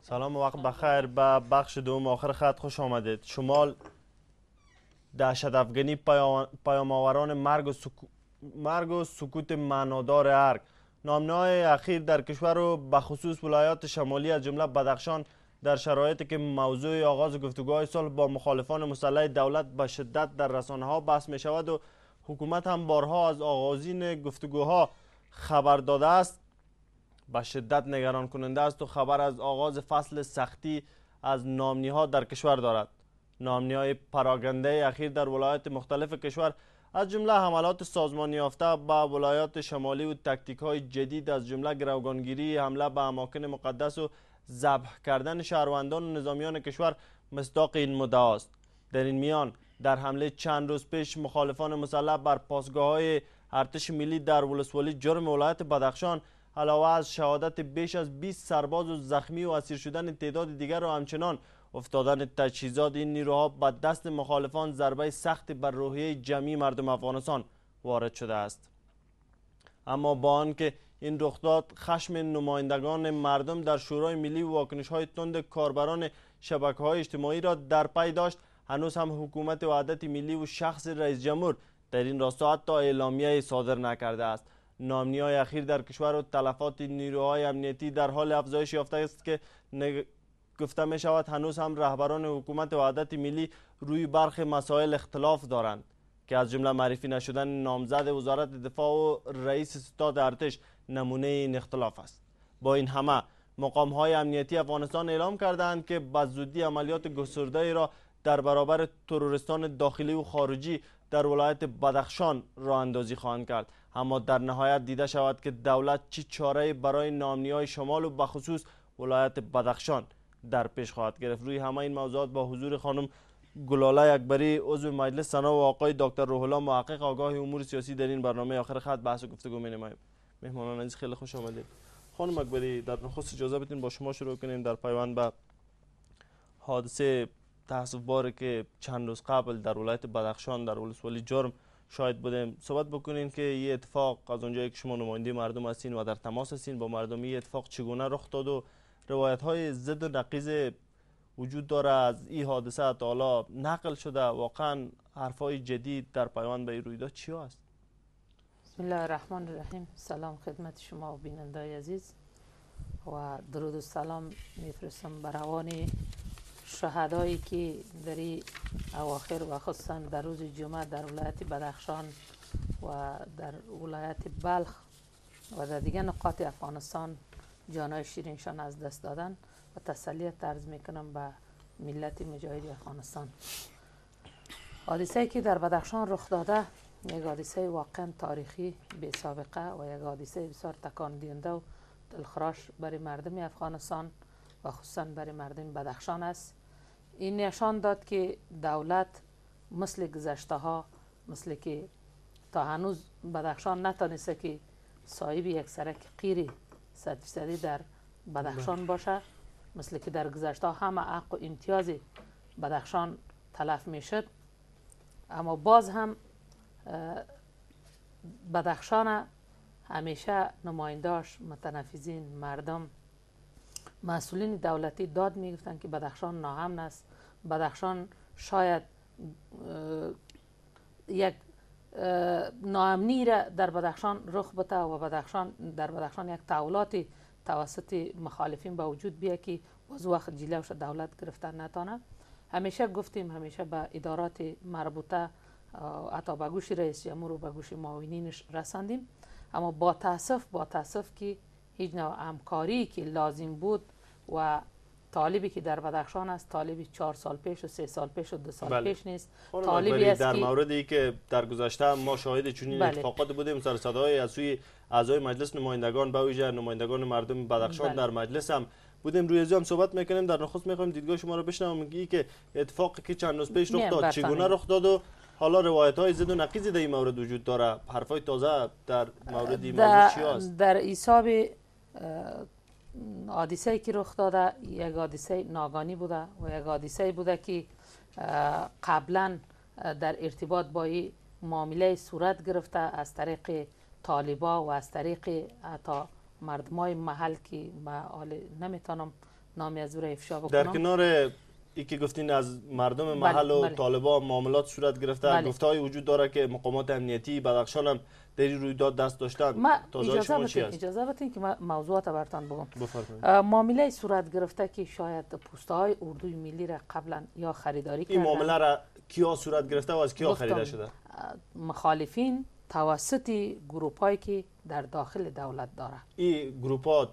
سلام و وقت بخیر به بخش دوم آخر خط خوش آمدید شمال دهشت افغانی پیام مرگ و, سکوت معنادار ارگ نامنای اخیر در کشور و به خصوص ولایات شمالی از جمله بدخشان در شرایطی که موضوع آغاز گفتگوهای سال با مخالفان مسلح دولت به شدت در رسانه ها بحث می شود و حکومت هم بارها از آغازین گفتگوها خبر داده است به شدت نگران کننده است و خبر از آغاز فصل سختی از نامنی ها در کشور دارد نامنی های پراگنده اخیر در ولایت مختلف کشور از جمله حملات سازمانی یافته به ولایات شمالی و تکتیک های جدید از جمله گروگانگیری حمله به اماکن مقدس و ذبح کردن شهروندان و نظامیان کشور مصداق این مدعا است در این میان در حمله چند روز پیش مخالفان مسلح بر پاسگاه های ارتش ملی در ولسوالی جرم ولایت بدخشان علاوه از شهادت بیش از 20 سرباز و زخمی و اسیر شدن تعداد دیگر و همچنان افتادن تجهیزات این نیروها به دست مخالفان ضربه سخت بر روحیه جمعی مردم افغانستان وارد شده است اما با آنکه این رخداد خشم نمایندگان مردم در شورای ملی و واکنش های تند کاربران شبکه های اجتماعی را در پی داشت هنوز هم حکومت وحدت ملی و شخص رئیس جمهور در این راستا حتی اعلامیه صادر نکرده است نامنی های اخیر در کشور و تلفات نیروهای امنیتی در حال افزایش یافته است که گفته می شود هنوز هم رهبران حکومت وحدت ملی روی برخ مسائل اختلاف دارند که از جمله معرفی نشدن نامزد وزارت دفاع و رئیس ستاد ارتش نمونه این اختلاف است با این همه مقام های امنیتی افغانستان اعلام کردند که به زودی عملیات گسرده ای را در برابر ترورستان داخلی و خارجی در ولایت بدخشان را اندازی خواهند کرد اما در نهایت دیده شود که دولت چه چاره برای نامنی های شمال و بخصوص ولایت بدخشان در پیش خواهد گرفت روی همه این موضوعات با حضور خانم گلاله اکبری عضو مجلس سنا و آقای دکتر روح محقق آگاه امور سیاسی در این برنامه آخر خط بحث و گفتگو می‌نماییم مهمانان عزیز خیلی خوش آمدید خانم اکبری در نخست اجازه بدین با شما شروع کنیم در پیوند به حادثه تاسف که چند روز قبل در ولایت بدخشان در ولسوالی جرم شاید بودیم صحبت بکنین که یه اتفاق از اونجایی که شما نماینده مردم هستین و در تماس هستین با مردم یه اتفاق چگونه رخ داد و روایت های زد و نقیز وجود داره از این حادثه تا حالا نقل شده واقعا حرف های جدید در پیوان به این رویداد چی است بسم الله الرحمن الرحیم سلام خدمت شما و بیننده عزیز و درود و سلام میفرستم بر شهدایی که در اواخر و خصوصا در روز جمعه در ولایت بدخشان و در ولایت بلخ و در دیگه نقاط افغانستان جانای شیرینشان از دست دادن و تسلیت ترز میکنم به ملت مجاهد افغانستان حادثه که در بدخشان رخ داده یک حادثه واقعا تاریخی به سابقه و یک حادثه بسیار تکان دینده و دلخراش برای مردم افغانستان و خصوصا برای مردم بدخشان است این نشان داد که دولت مثل گذشته ها مثل که تا هنوز بدخشان نتانسته که صاحب یک سرک قیری صد در بدخشان بله. باشه مثل که در گذشته همه حق و امتیاز بدخشان تلف می اما باز هم بدخشان همیشه نماینداش متنفیزین مردم مسئولین دولتی داد میگفتن که بدخشان ناامن است بدخشان شاید یک ناامنی را در بدخشان رخ بده و بدخشان در بدخشان یک تعولاتی توسط مخالفین به وجود بیا که باز وقت جلوش دولت گرفتن نتانه همیشه گفتیم همیشه به ادارات مربوطه حتی به گوش رئیس جمهور و به گوش معاونینش رساندیم اما با تاسف با تاسف که هیچ نوع همکاری که لازم بود و طالبی که در بدخشان است طالبی چهار سال پیش و سه سال پیش و دو سال بله. پیش نیست طالبی است در موردی که در گذشته ما شاهد چنین بله. اتفاقات بودیم سر صدای از سوی اعضای مجلس نمایندگان به ویژه نمایندگان مردم بدخشان بله. در مجلس هم بودیم روی هم صحبت میکنیم در نخست میخوایم دیدگاه شما رو بشنویم میگی که اتفاقی که چند روز پیش رخ داد چگونه رخ داد و حالا روایت های زد و نقیزی در این مورد وجود داره حرفای تازه در مورد چی هست؟ در حساب حادثه که رخ داده یک حادثه ناگانی بوده و یک حادثه بوده که قبلا در ارتباط با این معامله صورت گرفته از طریق طالبا و از طریق تا مردمای محل که ما نمیتونم نامی از افشا بکنم در کنار ای که گفتین از مردم بله، محل و بله. طالبا طالبان معاملات صورت گرفته بله. گفتهایی وجود داره که مقامات امنیتی بدخشان هم در این رویداد دست داشتن ما اجازه بتین اجازه بتین که موضوعات برتان بگم معامله صورت گرفته که شاید پوسته های اردوی ملی را قبلا یا خریداری کردن این معامله را کیا صورت گرفته و از کیا خریده شده مخالفین توسط گروپ هایی که در داخل دولت داره این گروپ ها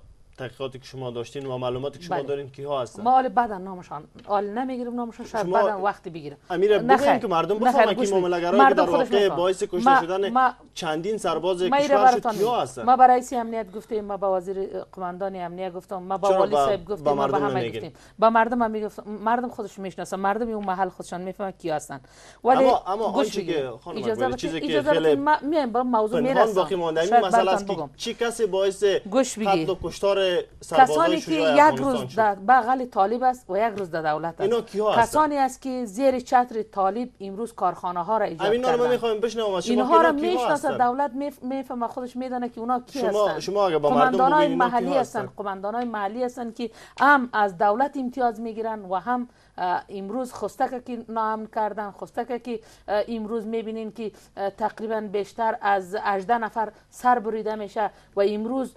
تحقیقاتی که شما داشتین و معلوماتی که شما بله. دارین کی ها هستن ما آل بدن نامشان آل نمیگیریم نامشان شاید شما... بدن وقتی بگیرم امیر بگیم که مردم بفهمن که معامله‌گرایی که در واقع باعث کشته شدن ما... چندین سرباز کشور کی ها هستن ما برای سی امنیت گفتیم ما با وزیر قماندان امنیت گفتم ما با والی صاحب گفتیم ما به همه گفتیم با مردم هم میگفتم مردم خودش میشناسن مردم اون محل خودشان میفهمن کی هستن ولی اما اما چیزی که خانم چیزی که خیلی میایم با موضوع میرسیم باقی مانده این مسئله است که چی کسی باعث قتل و کشتار کسانی که یک روز در بغل بله، طالب است و یک روز در دولت است کسانی است که زیر چتر طالب امروز کارخانه ها را ایجاد کردن اینا رو میخوایم بشنوم شما اینها را میشناسه دولت میفهمه خودش میدانه که اونا کی شما، هستن شما اگه با مردم محلی محلی هستن که هم از دولت امتیاز میگیرن و هم امروز خستک که نام کردن خستک که امروز میبینین که تقریبا بیشتر از 18 نفر سر بریده میشه و امروز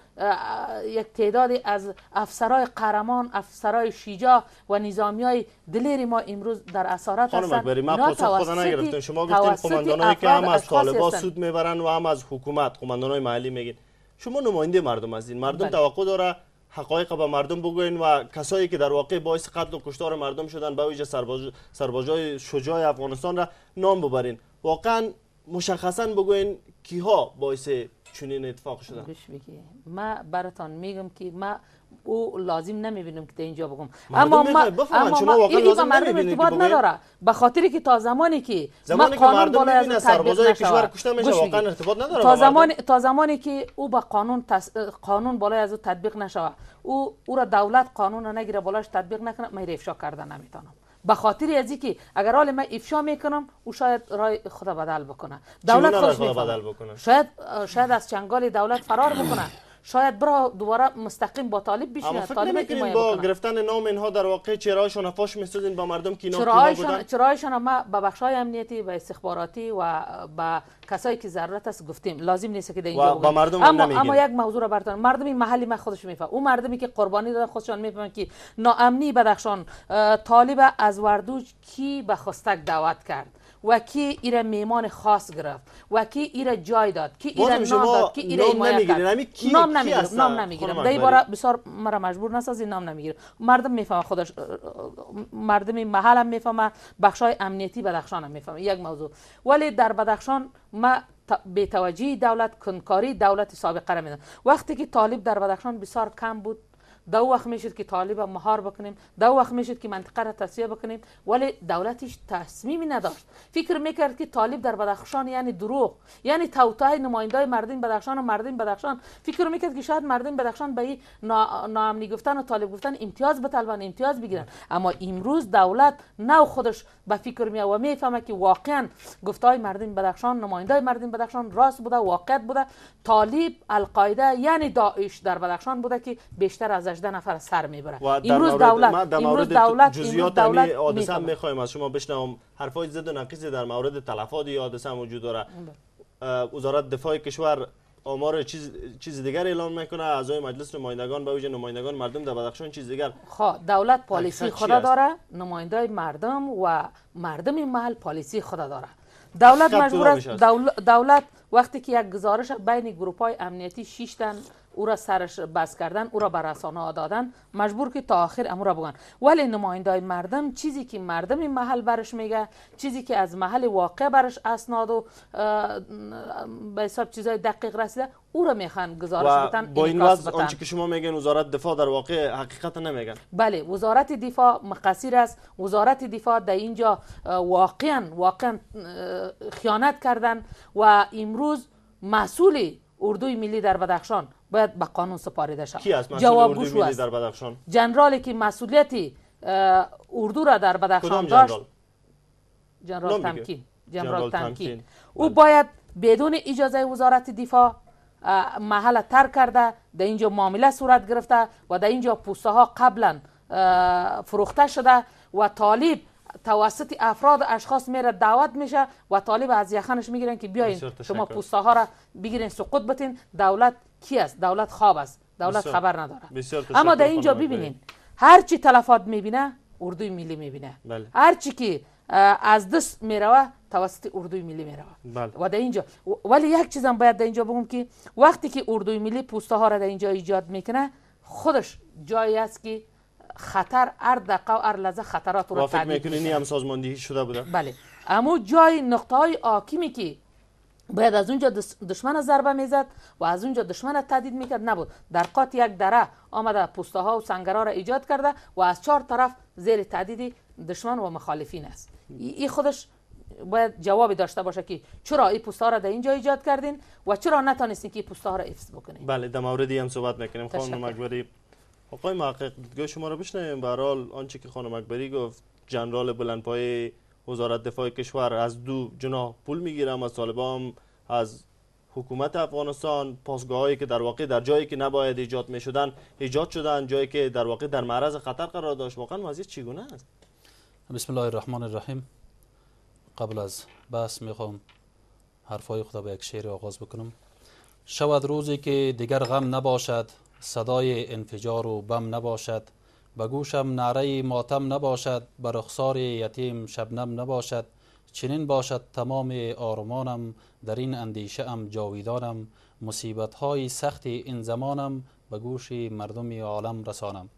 یک تعداد از افسرای قرمان افسرای شیجا و نظامی های دلیر ما امروز در اسارت هستن خانم من پاسخ شما گفتین که هم از طالبان سود میبرن و هم از حکومت های محلی میگین شما نماینده مردم هستین مردم بله. توقع داره حقایق به مردم بگوین و کسایی که در واقع باعث قتل و کشتار مردم شدن به ویژه سرباز... سربازای شجاع افغانستان را نام ببرین واقعا مشخصا بگوین کیها باعث چنین اتفاق شدن ما براتان میگم که ما او لازم نمیبینم که اینجا بگم اما ما اما شما واقعا این مردم ارتباط نداره به خاطری که تا زمانی که ما قانون بالای از سربازای کشور کشته میشه واقعا ارتباط نداره تا زمان تا زمانی که او به قانون تس... قانون بالای از او تطبیق نشه او او را دولت قانون نگیره بالاش تطبیق نکنه من افشا کردن نمیتونم به خاطر از اینکه اگر حال من افشا میکنم او شاید رای خدا بدل بکنه دولت خودش بدل بکنه شاید شاید از چنگال دولت فرار بکنه شاید برا دوباره مستقیم با طالب بشینه طالب حمایت با گرفتن نام اینها در واقع چراشون فاش میسوزین با مردم که اینا بودن چراشون ما به بخشای امنیتی و استخباراتی و به کسایی که ضرورت است گفتیم لازم نیست که اینجا با مردم اما, اما یک موضوع را برتان مردم محلی ما خودش میفهم اون مردمی که قربانی دادن خودشان میفهمن که ناامنی بدخشان طالب از وردوج کی به خستک دعوت کرد و کی ایره میمان خاص گرفت و کی ایره جای داد کی ایره نام داد کی ایره نام یعنی نمیگیرم نام نمیگیرم دای بار بسیار مرا مجبور نسازی نام نمیگیرم مردم میفهمه خودش مردم محل هم میفهمه بخشای امنیتی بدخشان هم میفهمه یک موضوع ولی در بدخشان ما به توجه دولت کنکاری دولت سابقه را میدن وقتی که طالب در بدخشان بسیار کم بود دو وقت میشد که طالب مهار بکنیم دو وقت میشد که منطقه را تصویه بکنیم ولی دولتش تصمیمی نداشت فکر میکرد که طالب در بدخشان یعنی دروغ یعنی توتای نماینده مردین بدخشان و مردین بدخشان فکر میکرد که شاید مردین بدخشان به این ناامنی گفتن و طالب گفتن امتیاز به طالبان امتیاز بگیرن اما امروز دولت نو خودش با فکر میاد و میفهمه که واقعا گفتای مردین بدخشان نماینده مردین بدخشان راست بوده واقعیت بوده طالب القاعده یعنی داعش در بدخشان بوده که بیشتر از 18 نفر سر میبره امروز دولت امروز دولت جزئیات حادثه هم میخوایم از شما بشنوم حرفای زد و نقیز در مورد تلفات این حادثه وجود داره بله. وزارت دفاع کشور آمار چیز چیز دیگر اعلام میکنه اعضای مجلس نمایندگان به ویژه نمایندگان مردم در بدخشان چیز دیگر خواه خب، دولت پالیسی خدا داره نماینده مردم و مردم محل پالیسی خدا داره دولت مجبور است دولت, وقتی که یک گزارش بین گروپ های امنیتی 6 تن او را سرش بس کردن او را به رسانه ها دادن مجبور که تا آخر امور را بگن ولی نماینده مردم چیزی که مردم این محل برش میگه چیزی که از محل واقع برش اسناد و به حساب چیزای دقیق رسیده او را میخوان گزارش بدن با این وضع آنچه که شما میگن وزارت دفاع در واقع حقیقت نمیگن بله وزارت دفاع مقصیر است وزارت دفاع در اینجا واقعا واقعا خیانت کردن و امروز مسئولی اردوی ملی در بدخشان باید به قانون سپاریده شود جواب گوش جنرالی که مسئولیت اردو را در بدخشان داشت جنرال تمکین جنرال تمکین او بله. باید بدون اجازه وزارت دفاع محل ترک کرده در اینجا معامله صورت گرفته و در اینجا پوسته ها قبلا فروخته شده و طالب توسط افراد اشخاص میره دعوت میشه و طالب از یخنش میگیرن که بیاین شما پوسته ها را بگیرین سقوط بتین دولت کی است دولت خواب است دولت خبر نداره اما در اینجا ببینین هر چی تلفات میبینه اردوی ملی میبینه بله. هر چی که از دست میروه توسط اردوی ملی میروه بله. و در اینجا ولی یک چیزم باید در اینجا بگم که وقتی که اردوی ملی پوسته ها را در اینجا ایجاد میکنه خودش جایی است که خطر هر دقیقه و هر لحظه خطرات رو میکنه این هم سازماندهی شده بوده بله اما جای نقطه های آکیمی که باید از اونجا دشمن ضربه میزد و از اونجا دشمن تهدید میکرد نبود در قات یک دره آمده پوسته ها و سنگرها را ایجاد کرده و از چهار طرف زیر تهدید دشمن و مخالفین است این خودش باید جوابی داشته باشه که چرا این ها را در اینجا ایجاد کردین و چرا نتونستین که این ها را افس بکنین بله در موردی هم صحبت میکنیم خانم مجبوری آقای محقق دیدگاه شما رو بشنویم به حال آنچه که خانم اکبری گفت جنرال بلندپای وزارت دفاع کشور از دو جناح پول میگیرم از طالبان از حکومت افغانستان پاسگاه هایی که در واقع در جایی که نباید ایجاد می ایجاد شدن جایی که در واقع در معرض خطر قرار داشت واقعا وضعیت چگونه است بسم الله الرحمن الرحیم قبل از بحث میخوام حرفای خدا به یک شعر آغاز بکنم شود روزی که دیگر غم نباشد صدای انفجار و بم نباشد به گوشم نعره ماتم نباشد به رخسار یتیم شبنم نباشد چنین باشد تمام آرمانم در این اندیشه ام جاویدانم مصیبت های سخت این زمانم به گوش مردم عالم رسانم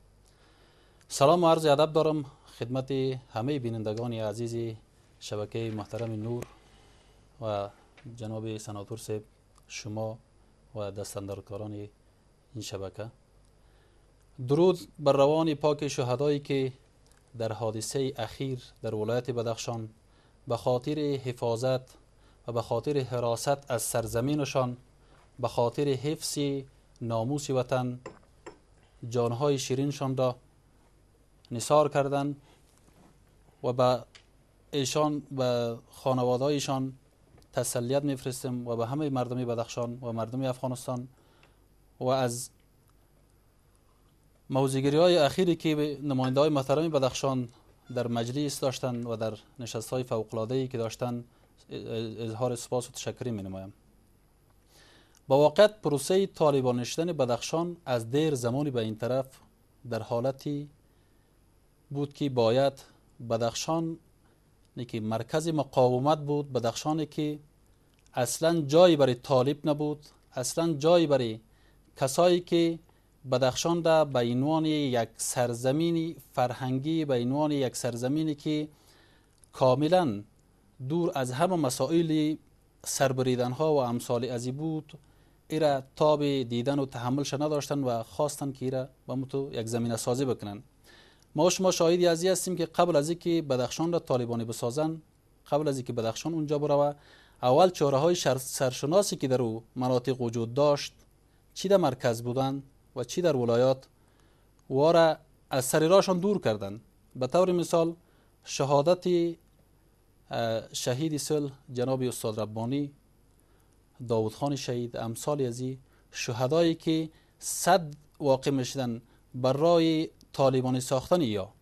سلام و عرض ادب دارم خدمت همه بینندگان عزیز شبکه محترم نور و جناب سناتور صاحب شما و دستندرکاران این شبکه درود بر روان پاک شهدایی که در حادثه اخیر در ولایت بدخشان به خاطر حفاظت و به خاطر حراست از سرزمینشان به خاطر حفظ ناموس وطن جانهای شیرینشان را نثار کردند و به ایشان و خانوادهایشان تسلیت میفرستیم و به همه مردم بدخشان و مردم افغانستان و از موزگیری های اخیری که نماینده های محترم بدخشان در مجلس داشتند و در نشست های ای که داشتند اظهار سپاس و تشکری می نمایم. با واقعیت پروسه طالبان بدخشان از دیر زمانی به این طرف در حالتی بود که باید بدخشان که مرکز مقاومت بود بدخشانی که اصلا جایی برای طالب نبود اصلا جایی برای کسایی که بدخشان ده به عنوان یک سرزمین فرهنگی به عنوان یک سرزمینی که کاملا دور از همه مسائل سربریدن ها و امثال ازی بود ایرا تاب دیدن و تحملش نداشتن و خواستن که ایرا به متو یک زمینه سازی بکنن ما شما شاهدی از هستیم که قبل از که بدخشان را طالبانی بسازن قبل از که بدخشان اونجا بره اول چاره های سرشناسی که در مناطق وجود داشت چی در مرکز بودن و چی در ولایات واره از سر دور کردند به طور مثال شهادت شهید صلح جناب استاد ربانی داود خان شهید امثال از شهدایی که صد واقع میشدن برای طالبانی ساختن یا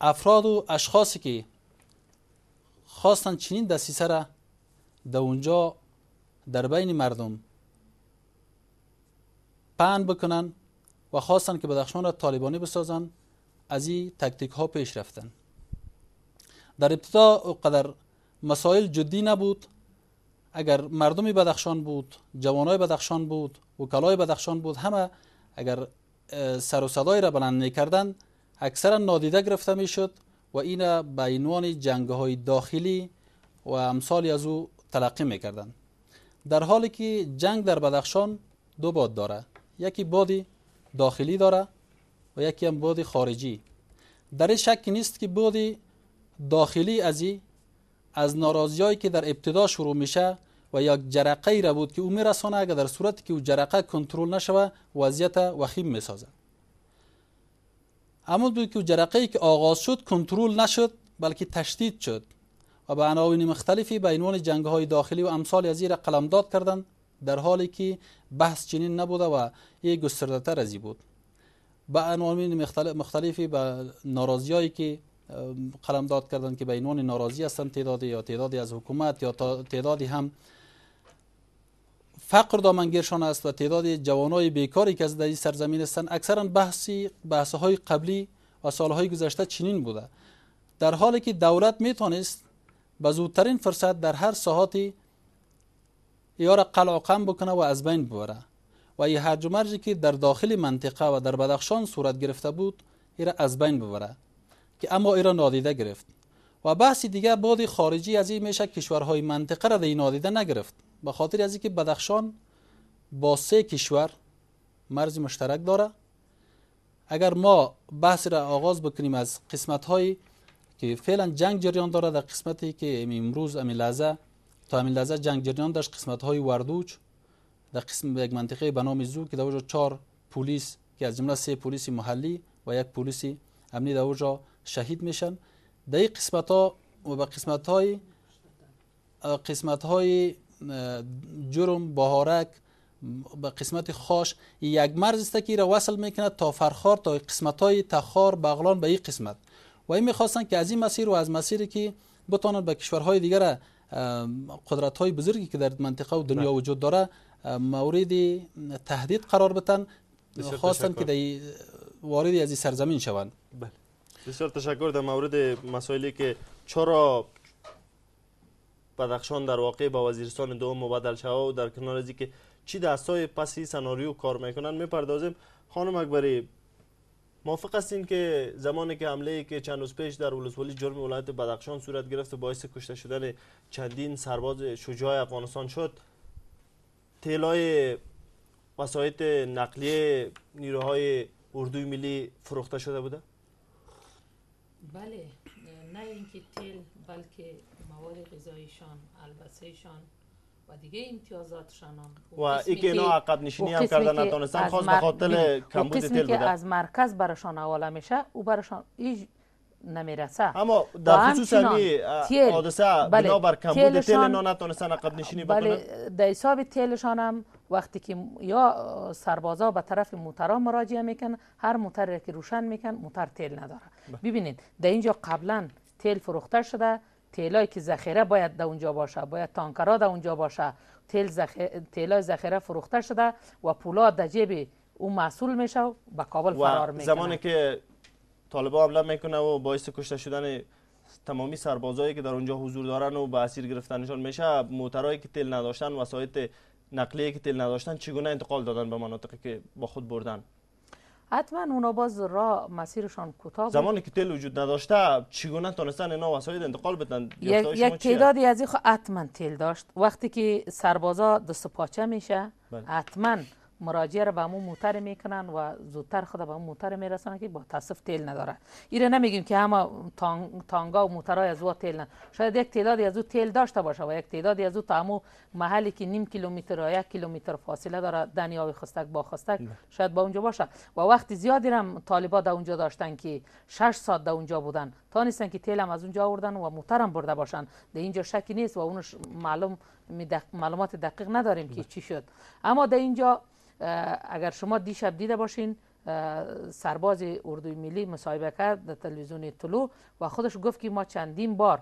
افراد و اشخاصی که خواستن چنین دستی را در اونجا در بین مردم پهن بکنن و خواستن که بدخشان را طالبانی بسازن از این تکتیک ها پیش رفتن در ابتدا قدر مسائل جدی نبود اگر مردم بدخشان بود جوانای بدخشان بود وکلای بدخشان بود همه اگر سر و صدای را بلند نکردند اکثرا نادیده گرفته میشد و این به عنوان جنگ های داخلی و امثالی از او تلقی میکردند در حالی که جنگ در بدخشان دو باد داره یکی بادی داخلی داره و یکی هم بادی خارجی در این شک نیست که بادی داخلی ازی از ناراضیایی که در ابتدا شروع میشه و یک جرقه ای را بود که او میرسانه اگر در صورت که او جرقه کنترل نشوه وضعیت وخیم میسازه اما بود که جرقه ای که آغاز شد کنترل نشد بلکه تشدید شد و به عناوین مختلفی به عنوان جنگ های داخلی و امثال از را قلمداد کردند در حالی که بحث چنین نبوده و یک گسترده تر ازی بود به عنوان مختلف مختلفی به ناراضی هایی که قلمداد کردن که به عنوان ناراضی هستند تعدادی یا تعدادی از حکومت یا تعدادی هم فقر دامنگیرشان است و تعداد جوانای بیکاری که از در این سرزمین هستند اکثرا بحثی بحث های قبلی و سالهای گذشته چنین بوده در حالی که دولت میتونست به زودترین فرصت در هر ساحات یا را قلعقم بکنه و از بین ببره و این هرج و که در داخل منطقه و در بدخشان صورت گرفته بود ای را از بین ببره که اما ای را نادیده گرفت و بحث دیگه بعد خارجی از این میشه کشورهای منطقه را دی نادیده نگرفت به خاطر از اینکه بدخشان با سه کشور مرز مشترک داره اگر ما بحث را آغاز بکنیم از قسمت هایی که فعلا جنگ جریان داره در قسمتی که امروز امی لحظه تا همین لحظه جنگ جریان داشت قسمت های وردوج در قسم یک منطقه به نام زو که در اونجا چهار پلیس که از جمله سه پلیس محلی و یک پلیس امنی در اونجا شهید میشن در این قسمت ها و به قسمت های قسمت های جرم بهارک به قسمت خاش یک مرز است که را وصل میکنه تا فرخار تا قسمت های تخار بغلان به این قسمت و این میخواستن که از این مسیر و از مسیری که بتانند به کشورهای دیگر قدرت های بزرگی که در منطقه و دنیا بله. وجود داره مورد تهدید قرار بتن خواستن که در وارد از این سرزمین شوند بله. بسیار تشکر در مورد مسائلی که چرا بدخشان در واقع با وزیرستان دوم مبدل شوه و در کنار از که چی دستای پسی سناریو کار میکنن میپردازیم خانم اکبری موافق هستین که زمانی که حمله که چند روز پیش در ولسوالی جرم ولایت بدخشان صورت گرفت و باعث کشته شدن چندین سرباز شجاع افغانستان شد تلای وسایت نقلیه نیروهای اردوی ملی فروخته شده بوده؟ بله نه اینکه تیل بلکه مواد غذایشان، البسهشان و دیگه امتیازاتشان هم و, ای که اینا عقب نشینی هم کردن نتونستن خواست به خاطر کمبود تیل بودن از مرکز برشان حواله میشه او برشان ایج نمیرسه اما در خصوص همی حادثه بله بنابر کمبود تیل اینا نتونستن عقب نشینی بله، بکنن بله در حساب تیلشان هم وقتی که یا سربازا به طرف موترا مراجعه میکن هر موتر که روشن میکن موتر تیل نداره بله. ببینید در اینجا قبلا تیل فروخته شده تیلای که ذخیره باید در اونجا باشه باید تانکرا در اونجا باشه تیل زخ... تیلای ذخیره فروخته شده و پولا در جیب او محصول میشه و به کابل فرار میکنه زمانی که طالبا حمله میکنه و باعث کشته شدن تمامی سربازایی که در اونجا حضور دارن و به اسیر گرفتنشان میشه موترایی که تیل نداشتن وسایط نقلیه که تیل نداشتن چگونه انتقال دادن به مناطقی که با خود بردن حتما اونا باز را مسیرشان کوتاه زمانی که تل وجود نداشته چگونه تونستن اینا وسایل انتقال بدن یک تعدادی از این حتما تل داشت وقتی که سربازا دست پاچه میشه بله. حتما مراجعه را به همون موتر میکنن و زودتر خود به همون موتر میرسن که با تاسف تیل نداره ایره نمیگیم که همه تانگا و موترای از او تیل نه شاید یک تعدادی از او تیل داشته باشه و یک تعدادی از او تا همون محلی که نیم کیلومتر یا یک کیلومتر فاصله داره دنیاوی خستک با خستک شاید با اونجا باشه و وقتی زیادی هم طالبا در اونجا داشتن که 6 ساعت در اونجا بودن تا که تیل از اونجا آوردن و محترم برده باشن در اینجا شکی نیست و اونش معلوم معلومات دقیق نداریم که چی شد اما در اینجا اگر شما دیشب دیده باشین سرباز اردوی ملی مصاحبه کرد در تلویزیون طلو و خودش گفت که ما چندین بار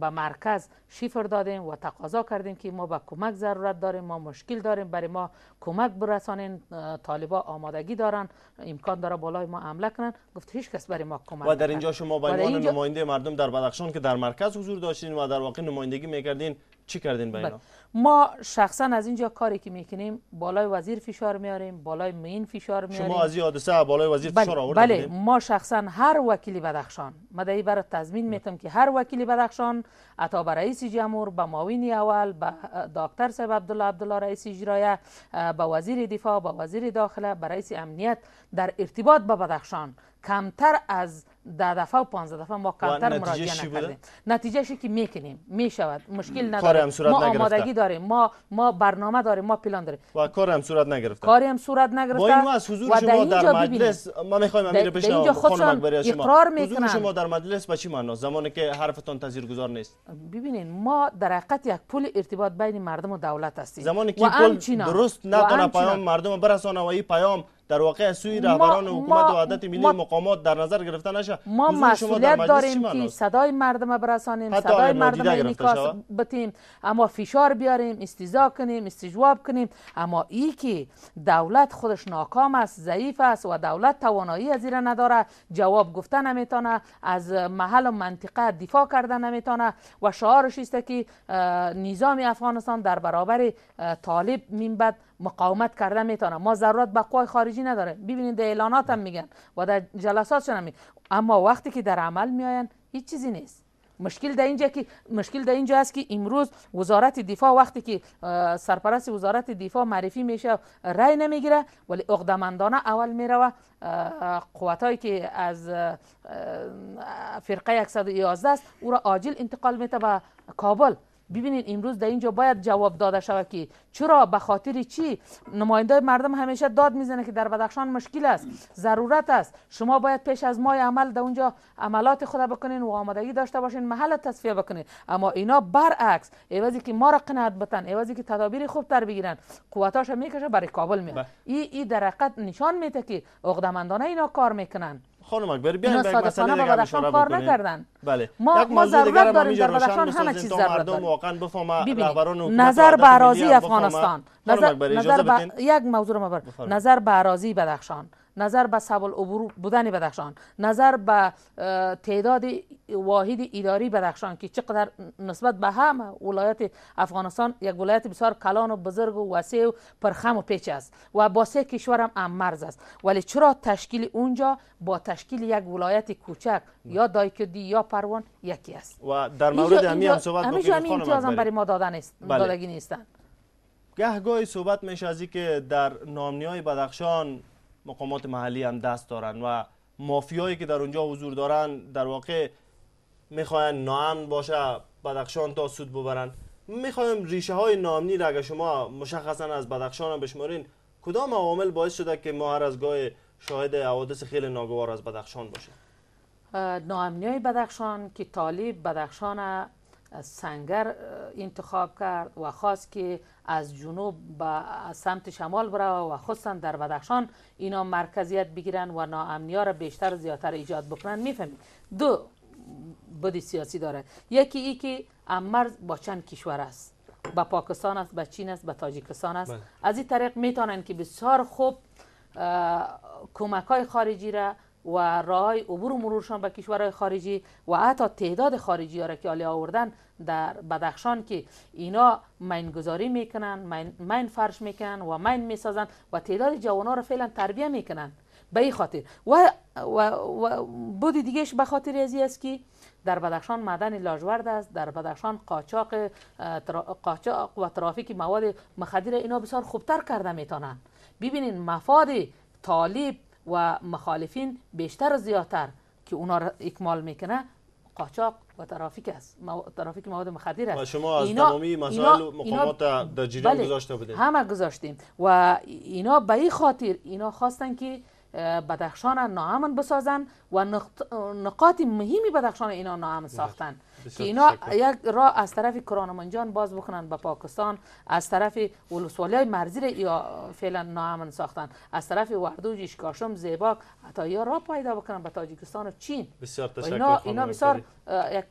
به مرکز شیفر دادیم و تقاضا کردیم که ما به کمک ضرورت داریم ما مشکل داریم برای ما کمک برسانین طالبا آمادگی دارن امکان داره بالای ما حمله کنن گفت هیچ کس برای ما کمک و در اینجا شما به عنوان نماینده مردم در بدخشان که در مرکز حضور داشتین و در واقع نمایندگی میکردین چی کردین به بله. ما شخصا از اینجا کاری که میکنیم بالای وزیر فشار میاریم بالای مین فشار میاریم شما از این حادثه بالای وزیر بله، فشار آوردید بله ما شخصا هر وکیلی بدخشان دهی برای تضمین بله. میتم که هر وکیلی بدخشان عطا به رئیس جمهور به معاون اول به دکتر صاحب عبدالله عبدالله رئیس اجرایه به وزیر دفاع به وزیر داخله به رئیس امنیت در ارتباط به بدخشان کمتر از ده دفعه و 15 دفعه ما کمتر مراجعه نکردیم نتیجه که میکنیم میشود مشکل نداره ما آمادگی داریم ما ما برنامه داریم ما پلان داریم و کار هم صورت نگرفته کار هم صورت نگرفته با از حضور شما در مجلس ما میخوایم امیر پیشنهاد اینجا خود شما اقرار میکنن شما در مجلس با چی معنا زمانی که حرفتان گذار نیست ببینید ما در حقیقت یک پل ارتباط بین مردم و دولت هستیم زمانی که پل درست نتونه پیام مردم برسانه و این پیام در واقع سوی رهبران حکومت و عادت ملی مقامات در نظر گرفته نشه ما مسئولیت داریم که صدای مردم برسانیم صدای مردم نیکاس بتیم اما فشار بیاریم استیزا کنیم استجواب کنیم اما ای که دولت خودش ناکام است ضعیف است و دولت توانایی از نداره جواب گفته نمیتونه از محل و منطقه دفاع کرده نمیتونه و شعارش است که نظام افغانستان در برابر طالب منبد مقاومت کرده میتونه ما ضرورت به قوای خارجی نداره ببینید در اعلانات هم میگن و در جلسات هم میگن اما وقتی که در عمل میاین هیچ چیزی نیست مشکل در اینجا که مشکل در اینجا است که امروز وزارت دفاع وقتی که سرپرست وزارت دفاع معرفی میشه رای نمیگیره ولی اقدامندانه اول میروه. قواتایی که از فرقه 111 است او را عاجل انتقال میته به کابل ببینید امروز در اینجا باید جواب داده شود که چرا به خاطر چی نماینده مردم همیشه داد میزنه که در بدخشان مشکل است ضرورت است شما باید پیش از مای عمل در اونجا عملات خود بکنین و آمادگی داشته باشین محل تصفیه بکنین اما اینا برعکس ایوازی که ما را قناعت بتن ایوازی که تدابیر خوب تر بگیرن قوتاش میکشه برای کابل میاد بله. این ای در حقیقت نشان میده که عقدمندانه اینا کار میکنن خانم اکبر بیاین به مثلا دیگه بدخشان کار نکردن بله ما یک موضوع دیگر ما میجا روشن همه چیز ضرورت مردم واقعا بفهمه رهبران نظر به اراضی افغانستان نظر نظر یک موضوع ما نظر به اراضی بدخشان نظر به سوال عبور بودن بدخشان نظر به تعداد واحد اداری بدخشان که چقدر نسبت به همه ولایت افغانستان یک ولایت بسیار کلان و بزرگ و وسیع و پرخم و پیچ است و با سه کشور هم, مرز است ولی چرا تشکیل اونجا با تشکیل یک ولایت کوچک یا دایکدی یا پروان یکی است و در مورد همین هم صحبت همیشه برای ما دادن است بله. دادگی نیستن گهگاهی صحبت میشه از که در نامنی های بدخشان مقامات محلی هم دست دارن و مافیایی که در اونجا حضور دارن در واقع میخواین ناامن باشه بدخشان تا سود ببرن میخوایم ریشه های نامنی را اگر شما مشخصا از بدخشان هم بشمارین کدام عوامل باعث شده که ما هر از گاه شاهد حوادث خیلی ناگوار از بدخشان باشه؟ ناامنی های بدخشان که طالب بدخشان سنگر انتخاب کرد و خواست که از جنوب به سمت شمال بره و خصوصا در بدخشان اینا مرکزیت بگیرن و ناامنی را بیشتر زیاتر ایجاد بکنن میفهمید دو بدی سیاسی داره یکی ای که مرز با چند کشور است با پاکستان است با چین است با تاجیکستان است بله. از این طریق میتونن که بسیار خوب کمک های خارجی را و رای عبور مرورشان به کشورهای خارجی و حتی تعداد خارجی ها را که آلی آوردن در بدخشان که اینا گذاری میکنن مین, فرش میکنن و مین میسازن و تعداد جوان ها را فعلا تربیه میکنن به این خاطر و, و, دیگهش به خاطر ازی است که در بدخشان مدن لاجورد است در بدخشان قاچاق, قاچاق و ترافیک مواد مخدر اینا بسیار خوبتر کرده میتونن ببینین مفاد طالب و مخالفین بیشتر و زیادتر که اونا را اکمال میکنه قاچاق و ترافیک است مو... ترافیک مواد مخدر است و شما از اینا... تمامی مسائل مقامات در جریان بله، گذاشته بودید همه گذاشتیم و اینا به این خاطر اینا خواستن که بدخشان ناامن بسازن و نقاط مهمی بدخشان اینا ناامن ساختن که اینا یک راه از طرف کرانمانجان باز بکنن به پاکستان از طرف ولسوالی های مرزی یا فعلا ناامن ساختن از طرف وردوج اشکاشم زیباک حتی یا را پیدا بکنن به تاجیکستان و چین بسیار تشکر اینا, اینا بسیار یک,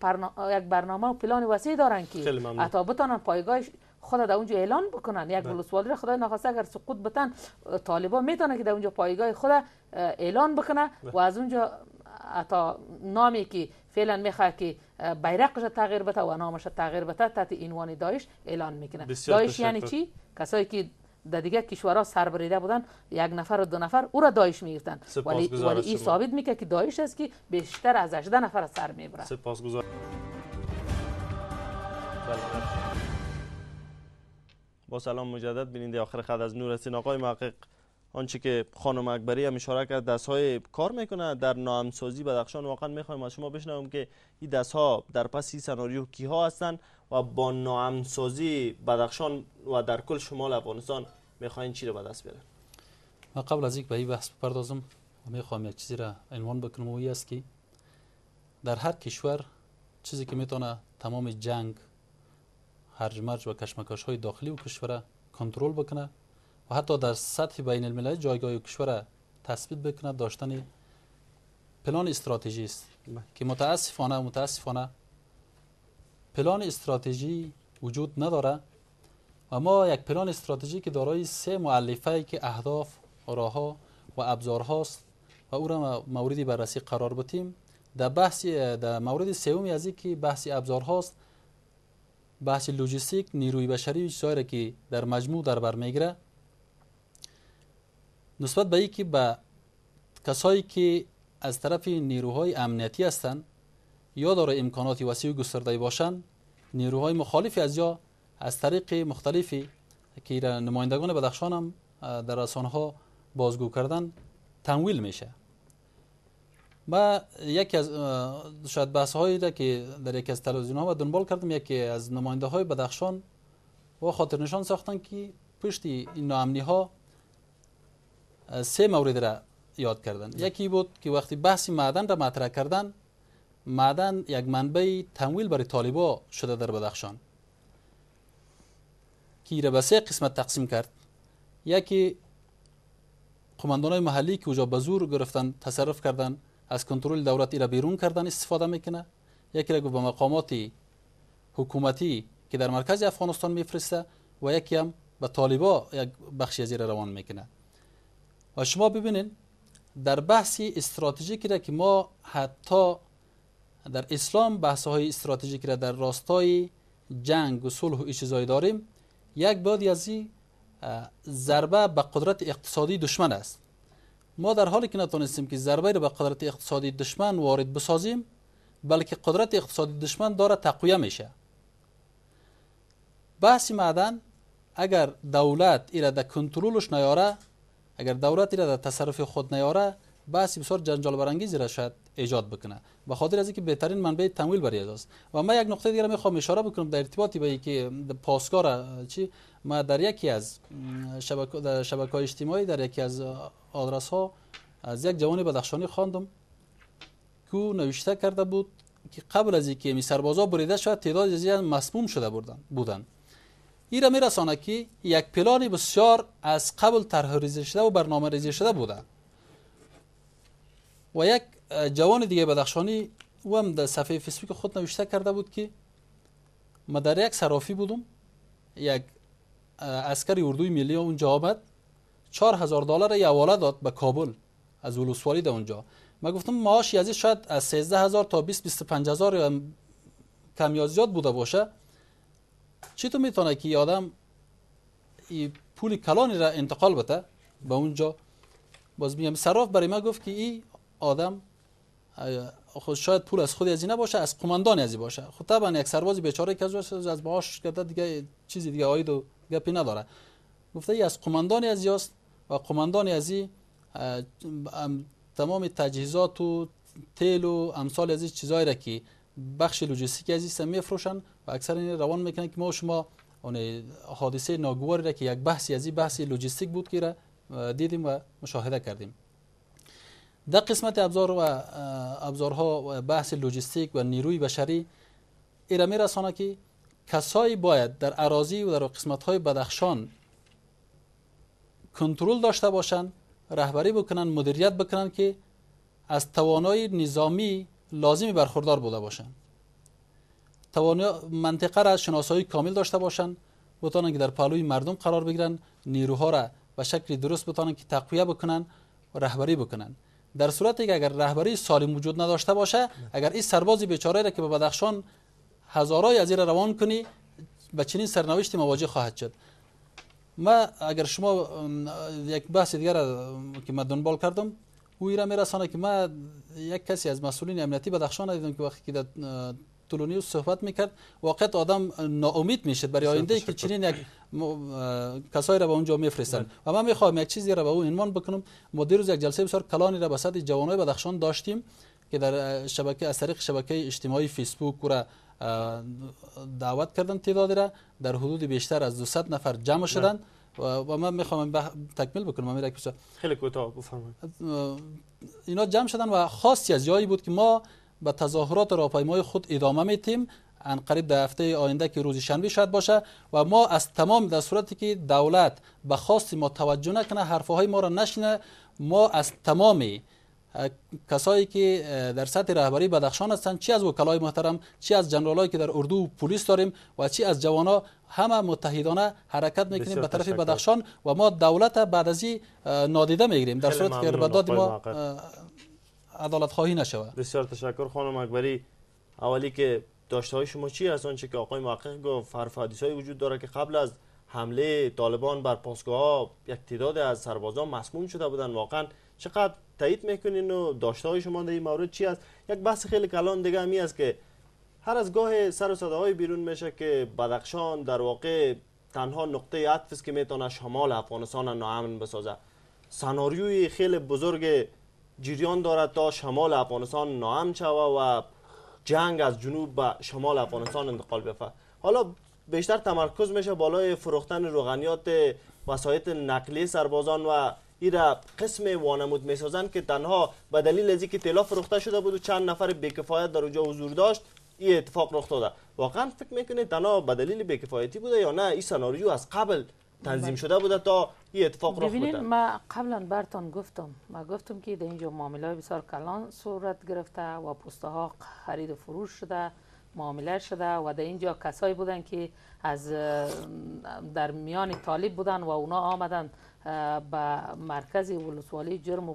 برنامه و پلان وسیع دارن که حتی بتانن پایگاه خود در اونجا اعلان بکنن یک ولسوالی بله. را خدای نخواسته اگر سقوط بتن طالبا میتونه که در اونجا پایگاه خود اعلان بکنه بله. و از اونجا اتا نامی که فعلا میخواه که بیرقش تغییر بده و نامش تغییر تا تحت عنوان دایش اعلان میکنه دایش یعنی چی کسایی که در دیگه کشورها سربریده بودن یک نفر و دو نفر او را دایش میگفتن ولی ولی ای ثابت میکنه که دایش است که بیشتر از 18 نفر سر میبره سپاسگزارم بله، با سلام مجدد بیننده آخر خد از نور است آقای محقق آنچه که خانم اکبری هم اشاره کرد های کار میکنه در نامسازی بدخشان واقعا میخوایم از شما بشنویم که این ها در پس این سناریو ها هستند و با نامسازی بدخشان و در کل شمال افغانستان میخواین چی رو به دست بیارن ما قبل از یک به این بحث بپردازم و میخوام یک چیزی را عنوان بکنم و است که در هر کشور چیزی که میتونه تمام جنگ هرج مرج و کشمکش های داخلی و کشور کنترل بکنه و حتی در سطح بین المللی جایگاه کشور تثبیت بکنه داشتن پلان استراتژی است که متاسفانه متاسفانه پلان استراتژی وجود نداره و ما یک پلان استراتژی که دارای سه مؤلفه که اهداف راهها و ابزارهاست و او را مورد بررسی قرار بتیم در بحث در مورد سومی از که بحث ابزارهاست بحث لوجستیک نیروی بشری و که در مجموع در بر میگیره نسبت به که به کسایی که از طرف نیروهای امنیتی هستند یا داره امکانات وسیع و گسترده باشند نیروهای مخالفی از یا از طریق مختلفی که نمایندگان بدخشان هم در رسانه ها بازگو کردن تمویل میشه ما یکی از شاید بحث را که در یکی از تلویزیون دنبال کردم یکی از نماینده های بدخشان و خاطر نشان ساختن که پشت این ناامنی ها سه مورد را یاد کردن یکی بود که وقتی بحث معدن را مطرح کردن معدن یک منبع تمویل برای طالبا شده در بدخشان که را به سه قسمت تقسیم کرد یکی های محلی که اوجا به زور گرفتن تصرف کردند از کنترل دولت را بیرون کردن استفاده میکنه یکی را به مقامات حکومتی که در مرکز افغانستان میفرسته و یکی هم به طالبا یک بخشی از روان میکنه و شما ببینین در بحثی استراتژیکی را که ما حتی در اسلام بحث های استراتژیکی را در راستای جنگ و صلح و چیزایی داریم یک بادی از ضربه به قدرت اقتصادی دشمن است ما در حالی که نتونستیم که ضربه رو به قدرت اقتصادی دشمن وارد بسازیم بلکه قدرت اقتصادی دشمن داره تقویه میشه بحث معدن اگر دولت ایره در کنترولش نیاره اگر دولت ایره در تصرف خود نیاره بحث بسیار جنجال برانگیزی را شاید ایجاد بکنه به خاطر از اینکه بهترین منبع تمویل برای است و من یک نقطه دیگه میخوام اشاره بکنم در ارتباطی به اینکه پاسکار چی ما در یکی از شبکه در اجتماعی در یکی از آدرس ها از یک جوان بدخشانی خواندم که نوشته کرده بود که قبل از اینکه می سربازا بریده شد تعداد از مسموم شده بودن بودن این را میرسانه که یک پلانی بسیار از قبل طرح ریزی شده و برنامه ریزی شده بودن. و یک جوان دیگه بدخشانی او هم در صفحه فیسبوک خود نوشته کرده بود که ما در یک صرافی بودم یک اسکر اردوی ملی اونجا آمد چهار هزار دلار یه حواله داد به کابل از ولسوالی در اونجا ما گفتم معاش یزید شاید از 13 هزار تا 20 25 هزار کم یا زیاد بوده باشه چی تو میتونه که یادم ای پول کلانی را انتقال بده به اونجا باز میگم صراف برای ما گفت که این آدم خود خب شاید پول از خودی از باشه از قماندان از باشه خب طبعا یک سرباز بیچاره که از باش کرده دیگه چیزی دیگه آید و گپی نداره گفته از قماندان از است و قماندان از تمام تجهیزات و تیل و امثال از چیزایی را که بخش لوجستیک از میفروشن و اکثر این روان میکنن که ما شما اون حادثه ناگواری را که یک بحثی از بحث لوجستیک بود که را دیدیم و مشاهده کردیم در قسمت ابزار و ابزارها بحث لوجستیک و نیروی بشری ایره رسانه که کسایی باید در عراضی و در قسمت های بدخشان کنترل داشته باشند رهبری بکنن مدیریت بکنن که از توانای نظامی لازمی برخوردار بوده باشند منطقه را شناسایی کامل داشته باشند بتوانند که در پهلوی مردم قرار بگیرن نیروها را به شکل درست بتوانند که تقویه بکنن و رهبری بکنن در صورتی که اگر رهبری سالم وجود نداشته باشه اگر این سربازی بیچاره را که به بدخشان هزارای از روان کنی به چنین سرنوشتی مواجه خواهد شد ما اگر شما یک بحث دیگر که من دنبال کردم او را میرسانه که ما یک کسی از مسئولین امنیتی بدخشان دیدم که وقتی که طولانی صحبت میکرد واقعا آدم ناامید میشد برای آینده که چنین یک کسایی را به اونجا میفرستن بله. و من میخوام یک چیزی را به اون عنوان بکنم ما دیروز یک جلسه بسیار کلانی را به صد جوانای بدخشان داشتیم که در شبکه از طریق شبکه اجتماعی فیسبوک را دعوت کردن تعداد را در حدود بیشتر از 200 نفر جمع بله. شدن و من میخوام تکمیل بکنم امیر خیلی کوتاه بفرمایید اینا جمع شدن و خاصی از جایی بود که ما به تظاهرات پیمای خود ادامه میتیم انقریب در هفته آینده که روز شنبه شاید باشه و ما از تمام در صورتی که دولت به خواست ما توجه نکنه حرفه های ما را نشینه ما از تمام کسایی که در سطح رهبری بدخشان هستند چی از وکلای محترم چی از جنرالایی که در اردو پلیس داریم و چی از جوان ها همه متحدانه حرکت میکنیم به طرف بدخشان و ما دولت بعد ازی نادیده میگیریم در صورتی که ما عدالت خواهی نشوه. بسیار تشکر خانم اکبری اولی که داشته های شما چی هست آنچه که آقای محقق گفت فرفادیس وجود داره که قبل از حمله طالبان بر پاسگاه ها یک تعداد از سربازان مسموم شده بودن واقعا چقدر تایید میکنین و داشته های شما در این مورد چی است یک بحث خیلی کلان دیگه همی است که هر از گاه سر و صداهای بیرون میشه که بدخشان در واقع تنها نقطه عطف است که میتونه شمال افغانستان ناامن بسازه سناریوی خیلی بزرگ جریان دارد تا شمال افغانستان ناهم شود و جنگ از جنوب به شمال افغانستان انتقال بفه حالا بیشتر تمرکز میشه بالای فروختن روغنیات وسایت نقلیه سربازان و ایرا قسم وانمود میسازند که تنها به دلیل از که طلا فروخته شده بود و چند نفر بیکفایت در اونجا حضور داشت این اتفاق رخ داده واقعا فکر میکنه تنها به دلیل بیکفایتی بوده یا نه این سناریو از قبل تنظیم بله. شده بوده تا این اتفاق رخ بده ما قبلا برتون گفتم ما گفتم که در اینجا معامله بسیار کلان صورت گرفته و پسته ها خرید و فروش شده معامله شده و در اینجا کسایی بودن که از در میان طالب بودن و اونا آمدن به مرکز ولسوالی جرم و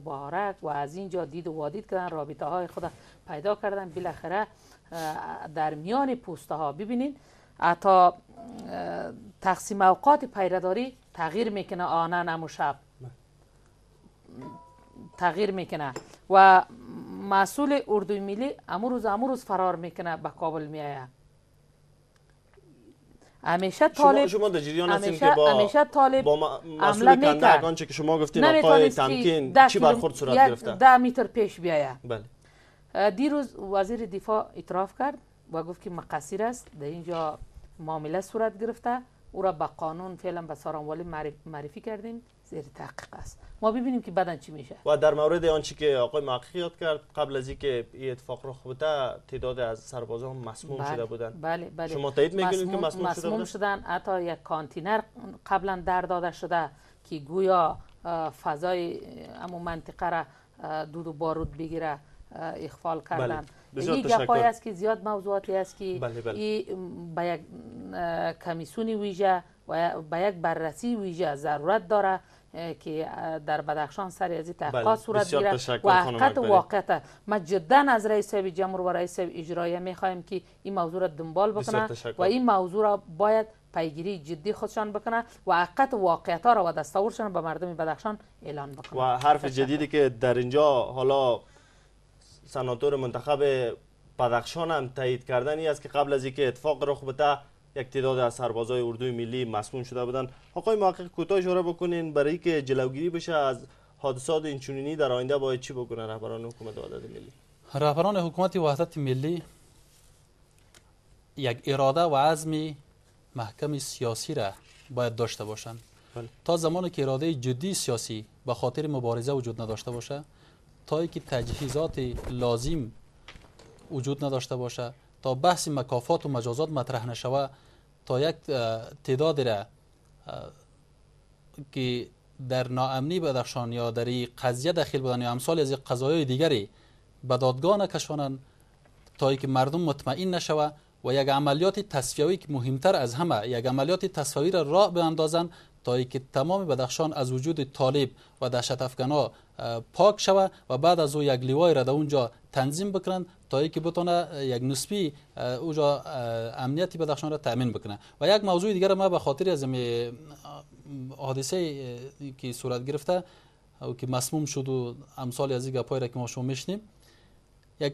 و از اینجا دید و وادید کردن رابطه های خود پیدا کردن بالاخره در میان پوسته ها ببینید حتی تقسیم اوقات پیرداری تغییر میکنه آنه نمو شب تغییر میکنه و مسئول اردوی ملی امروز امروز فرار میکنه به کابل میایه همیشه طالب شما, شما در جریان هستیم که با همیشه طالب با مسئول کندهک آنچه که شما گفتین آقای تمکین چی برخورد صورت گرفته ده میتر پیش بیایه بله دیروز وزیر دفاع اطراف کرد و گفت که مقصیر است در اینجا معامله صورت گرفته او را به قانون فعلا به سارانوالی معرفی کردیم زیر تحقیق است ما ببینیم که بعدا چی میشه و در مورد آنچه که آقای محقق یاد کرد قبل از اینکه این اتفاق رخ بده تعداد از سربازان مسموم بله، شده بودند بله بله شما تایید میکنید که مسموم, شده شدن حتی یک کانتینر قبلا در داده شده که گویا فضای امو منطقه را دود و بارود بگیره اخفال بله. کردن بله. این گپای است که زیاد موضوعاتی است که بله بله. این به یک کمیسیون ویژه و به یک بررسی ویژه ضرورت داره که در بدخشان سری از تحقیقات بله. صورت گیره و حقیقت واقعیت ما جدا از رئیس جمهور و رئیس اجرایه میخوایم که این موضوع را دنبال بکنه و این موضوع را باید پیگیری جدی خودشان بکنه و حقیقت واقعیت ها را و دستاورشان به مردم بدخشان اعلان بکنه و حرف جدیدی که در اینجا حالا سناتور منتخب بدخشان هم تایید کردنی است که قبل از اینکه اتفاق رخ بده یک تعداد از سربازای اردوی ملی مسموم شده بودند آقای محقق کوتاه اشاره بکنین برای که جلوگیری بشه از حادثات اینچنینی در آینده باید چی بکنن رهبران حکومت وحدت ملی رهبران حکومت وحدت ملی یک اراده و عزم محکم سیاسی را باید داشته باشند بله. تا زمانی که اراده جدی سیاسی به خاطر مبارزه وجود نداشته باشه تا که تجهیزات لازم وجود نداشته باشه تا بحث مکافات و مجازات مطرح نشوه تا یک تعداد را که در ناامنی بدخشان یا در قضیه داخل بودن یا امثال از قضایای دیگری به دادگاه نکشانن تا که مردم مطمئن نشوه و یک عملیات تصفیهوی که مهمتر از همه یک عملیات تصفیهوی را راه اندازن تا که تمام بدخشان از وجود طالب و دهشت پاک شوه و بعد از او یک لیوای را در اونجا تنظیم بکنند تا که بتونه یک نسبی اونجا امنیتی بدخشان را تامین بکنه و یک موضوع دیگر ما به خاطر از حادثه که صورت گرفته او که مسموم شد و امثال از این گپای را که ما شما میشنیم یک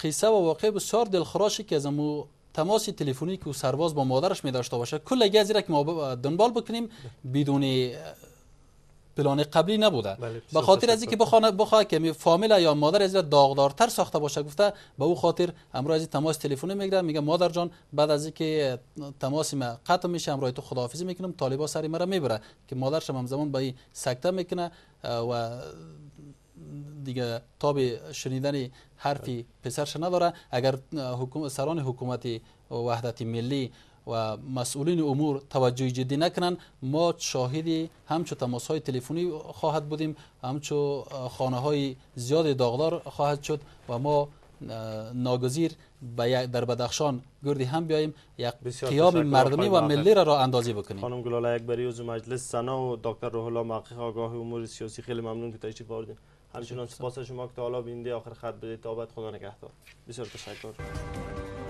قصه و واقع بسیار دلخراشی که از امو تماس تلفنی که او سرباز با مادرش می داشته باشه کل از را که ما دنبال بکنیم بله. بدون پلان قبلی نبوده بله، به خاطر از اینکه بخواد بخواد که فامیل یا مادر از داغدارتر ساخته باشه گفته به او خاطر امروز از تماس تلفنی میگیرم میگه مادر جان بعد از اینکه تماس ما قطع میشه امروز تو خداحافظی میکنم طالبا سری مرا میبره که مادرش هم زمان به سکته میکنه و دیگه تاب شنیدن حرفی بله. پسرش نداره اگر حکومت سران حکومت وحدت ملی و مسئولین امور توجه جدی نکنن ما شاهد همچو تماس های تلفنی خواهد بودیم همچو خانه های زیاد داغدار خواهد شد و ما ناگزیر در بدخشان گردی هم بیاییم یک قیام مردمی و ملی را را اندازی بکنیم خانم گلاله اکبری از مجلس سنا و دکتر روح الله آگاه امور سیاسی خیلی ممنون که تشریف آوردین همچنان سپاس شما که تا حالا بینده آخر خط بدید تا خدا نگهدار بسیار تشکر